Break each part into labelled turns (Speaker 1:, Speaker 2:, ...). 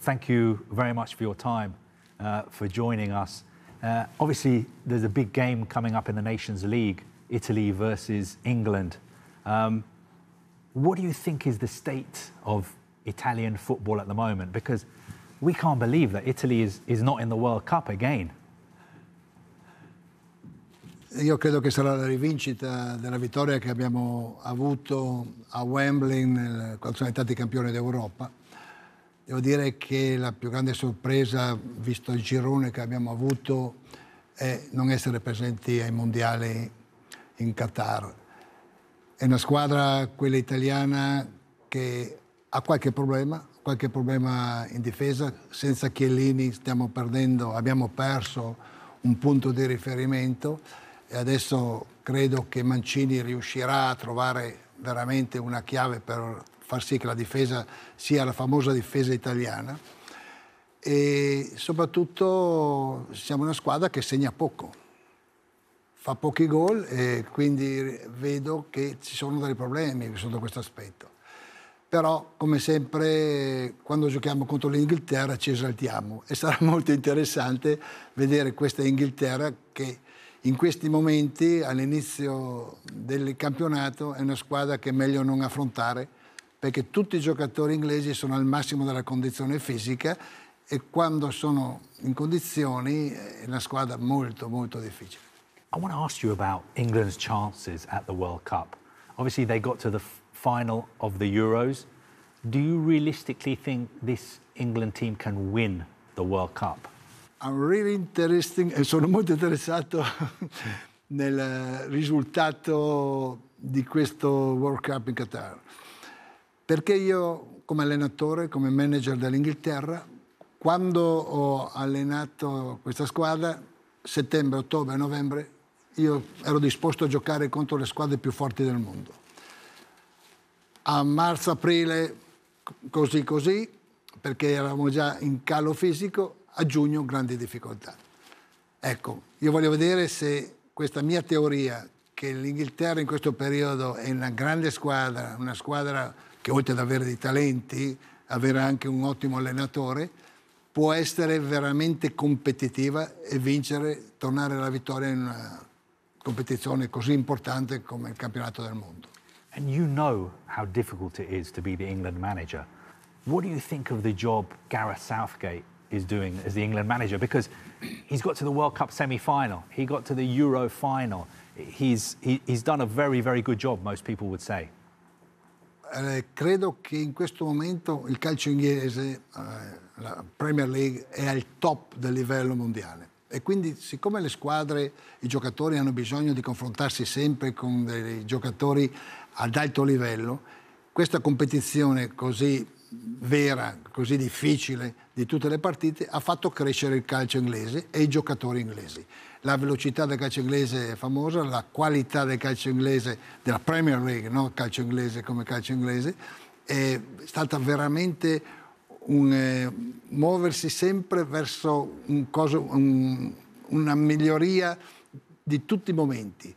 Speaker 1: thank you very much for your time, uh, for joining us. Uh, obviously, there's a big game coming up in the Nations League Italy versus England. Um, what do you think is the state of Italian football at the moment? Because we can't believe that Italy is, is not in the World Cup again. Io credo che
Speaker 2: sarà la rivincita della vittoria che abbiamo avuto a Wembley nel, quando siamo diventati campioni d'Europa Devo dire che la più grande sorpresa, visto il girone che abbiamo avuto, è non essere presenti ai mondiali in Qatar. È una squadra, quella italiana, che ha qualche problema, qualche problema in difesa. Senza Chiellini stiamo perdendo, abbiamo perso un punto di riferimento e adesso credo che Mancini riuscirà a trovare veramente una chiave per far sì che la difesa sia la famosa difesa italiana e soprattutto siamo una squadra che segna poco, fa pochi gol e quindi vedo che ci sono dei problemi sotto questo aspetto. Però, come sempre, quando giochiamo contro l'Inghilterra ci esaltiamo e sarà molto interessante vedere questa Inghilterra che in questi momenti, all'inizio del campionato, è una squadra che è meglio non affrontare perché tutti i giocatori inglesi sono al massimo della condizione fisica e quando sono in condizioni eh, è una squadra molto molto difficile.
Speaker 1: I want to ask you about England's chances at the World Cup. Obviously they got to the final of the Euros. Do you realistically think this England team can win the World Cup?
Speaker 2: I'm really interesting e eh, sono molto interessato
Speaker 1: nel eh,
Speaker 2: risultato di questo World Cup in Qatar. Perché io come allenatore, come manager dell'Inghilterra, quando ho allenato questa squadra, settembre, ottobre, novembre, io ero disposto a giocare contro le squadre più forti del mondo. A marzo, aprile, così così, perché eravamo già in calo fisico, a giugno grandi difficoltà. Ecco, io voglio vedere se questa mia teoria che l'Inghilterra in questo periodo è una grande squadra, una squadra che oltre ad avere dei talenti, avere anche un ottimo allenatore, può essere veramente competitiva e vincere, tornare alla vittoria in una competizione
Speaker 1: così importante come il campionato del mondo. And you know how difficult it is to be the England manager. What do you think of the job Gareth Southgate is doing as the England manager? Because he's got to the World Cup semi-final, he got to the Euro final. He's, he, he's done a very, very good job, most people would say eh, credo
Speaker 2: che in questo momento il calcio inglese, eh, la Premier League, è al top del livello mondiale. E quindi, siccome le squadre, i giocatori hanno bisogno di confrontarsi sempre con dei giocatori ad alto livello, questa competizione così vera, così difficile di tutte le partite, ha fatto crescere il calcio inglese e i giocatori inglesi la velocità del calcio inglese è famosa, la qualità del calcio inglese, della Premier League, non calcio inglese come calcio inglese, è stata veramente un eh, muoversi sempre verso un coso, un, una miglioria di tutti i momenti.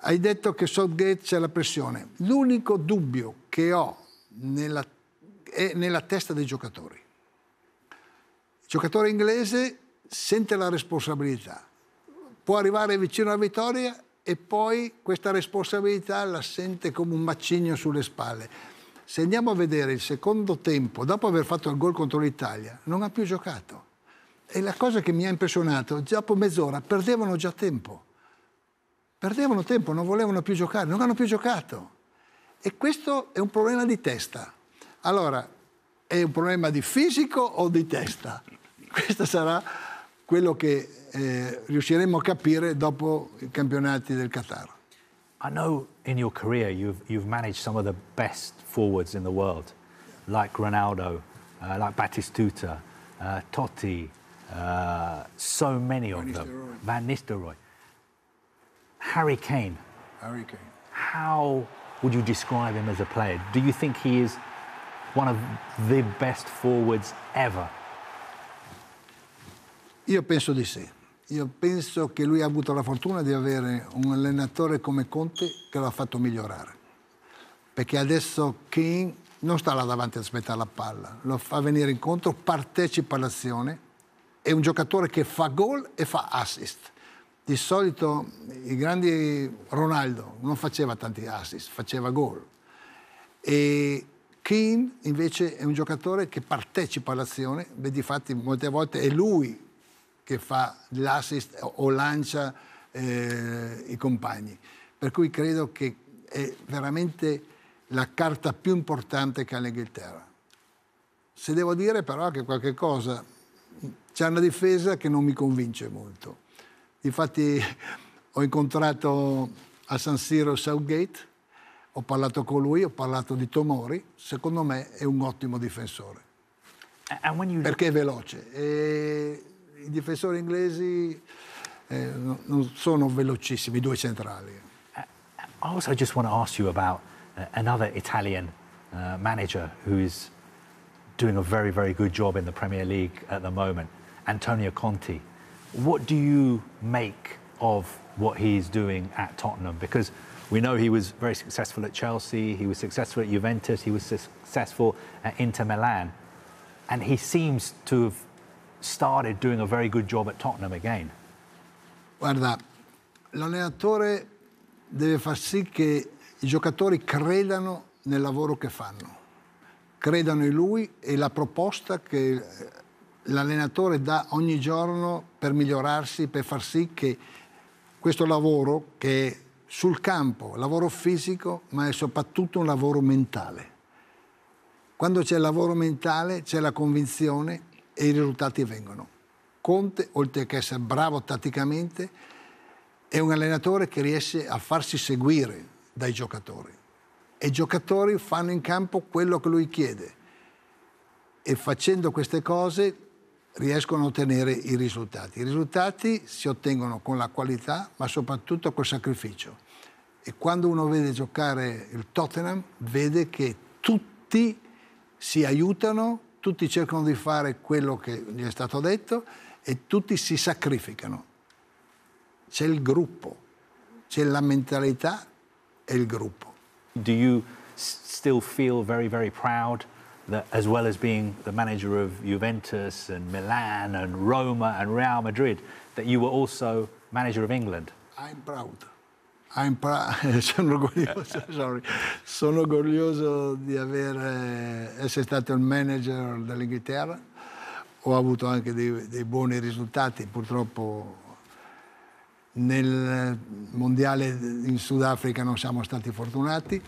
Speaker 2: Hai detto che Southgate c'è la pressione. L'unico dubbio che ho nella, è nella testa dei giocatori. Il giocatore inglese sente la responsabilità, può arrivare vicino alla vittoria e poi questa responsabilità la sente come un macigno sulle spalle. Se andiamo a vedere il secondo tempo, dopo aver fatto il gol contro l'Italia, non ha più giocato. E la cosa che mi ha impressionato, dopo mezz'ora perdevano già tempo. Perdevano tempo, non volevano più giocare, non hanno più giocato. E questo è un problema di testa. Allora, è un problema di fisico o di testa? Questa sarà quello che eh, riusciremo a capire dopo i campionati
Speaker 1: del Qatar. I know in your career you've, you've managed some of the best forwards in the world, like Ronaldo, uh, like Battistuta, uh, Totti, uh, so many Van of them. Van Nistelrooy. Harry Kane. Harry Kane. How would you describe him as a player? Do you think he is one of the best forwards ever
Speaker 2: Io penso di sì. Io penso che lui ha avuto la fortuna di avere un allenatore come Conte che lo ha fatto migliorare. Perché adesso King non sta là davanti a aspettare la palla, lo fa venire incontro, partecipa all'azione. È un giocatore che fa gol e fa assist. Di solito i grandi Ronaldo non faceva tanti assist, faceva gol. E Keane invece è un giocatore che partecipa all'azione, beh, difatti molte volte è lui che fa l'assist o lancia eh, i compagni. Per cui credo che è veramente la carta più importante che ha l'Inghilterra. Se devo dire però che qualche cosa c'è una difesa che non mi convince molto. Infatti ho incontrato a San Siro Southgate, ho parlato con lui, ho parlato di Tomori, secondo me è un ottimo difensore. Perché è veloce. E I difensori inglesi eh, non sono velocissimi, due
Speaker 1: centrali. Uh, uh, I also just want to ask you about uh, another Italian uh, manager who is doing a very, very good job in the Premier League at the moment, Antonio Conte. What do you make of what he's doing at Tottenham? Because we know he was very successful at Chelsea, he was successful at Juventus, he was successful at Inter Milan, and he seems to have started doing a very good job at Tottenham again. Guarda, l'allenatore
Speaker 2: deve far sì che i giocatori credano nel lavoro che fanno, credano in lui e la proposta che eh, l'allenatore dà ogni giorno per migliorarsi, per far sì che questo lavoro che è sul campo, lavoro fisico, ma è soprattutto un lavoro mentale. Quando c'è il lavoro mentale c'è la convinzione e i risultati vengono. Conte, oltre che essere bravo tatticamente, è un allenatore che riesce a farsi seguire dai giocatori e i giocatori fanno in campo quello che lui chiede e facendo queste cose riescono a ottenere i risultati. I risultati si ottengono con la qualità ma soprattutto col sacrificio e quando uno vede giocare il Tottenham vede che tutti si aiutano tutti cercano di fare quello che gli è stato detto e tutti si sacrificano. C'è il gruppo,
Speaker 1: c'è la mentalità e il gruppo. Do you still feel very, very proud that as well as being the manager of Juventus and Milan and Roma and Real Madrid, that you were also manager of England? I'm proud. sono
Speaker 2: orgoglioso, sorry, sono orgoglioso, di aver, essere stato il manager dell'Inghilterra. Ho avuto anche dei, dei buoni risultati, purtroppo nel mondiale in Sudafrica non siamo stati fortunati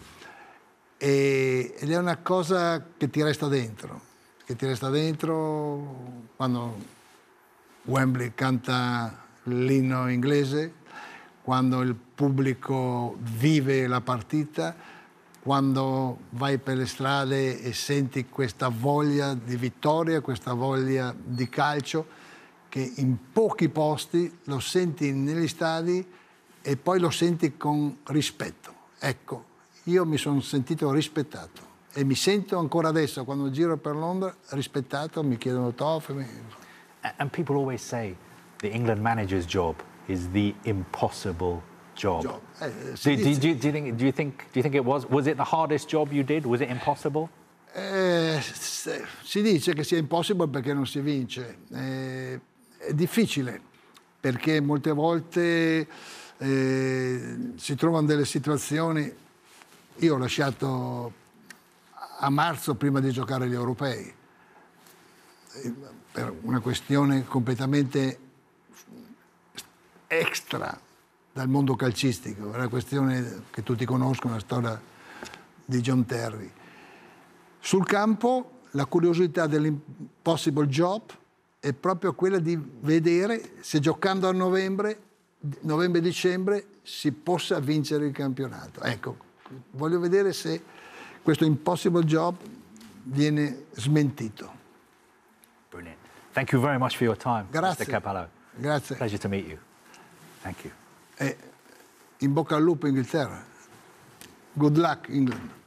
Speaker 2: e, ed è una cosa che ti resta dentro, che ti resta dentro quando Wembley canta l'inno inglese quando il pubblico vive la partita, quando vai per le strade e senti questa voglia di vittoria, questa voglia di calcio, che in pochi posti lo senti negli stadi e poi lo senti con rispetto. Ecco, io mi sono sentito rispettato e mi sento ancora adesso quando giro per Londra rispettato, mi chiedono tof. Mi...
Speaker 1: And people always say the England manager's job is the impossible job. job. Uh, do, do, do, do, you think? Do you think? Do you think it was? Was it the hardest job you did? Was it impossible?
Speaker 2: Eh, si dice che sia impossible perché non si vince. Eh, è difficile perché molte volte eh, si trovano delle situazioni. Io ho lasciato a marzo prima di giocare gli europei eh, per una questione completamente extra dal mondo calcistico, è una questione che tutti conoscono, la storia di John Terry. Sul campo la curiosità dell'impossible job è proprio quella di vedere se giocando a novembre, novembre-dicembre si possa vincere il campionato. Ecco, voglio vedere se questo impossible
Speaker 1: job viene smentito. Brilliant. Thank you very much for your time, Grazie. Mr. Capello. Grazie. Pleasure to meet you. Thank you. Eh,
Speaker 2: in bocca al lupo Inghilterra. Good luck England.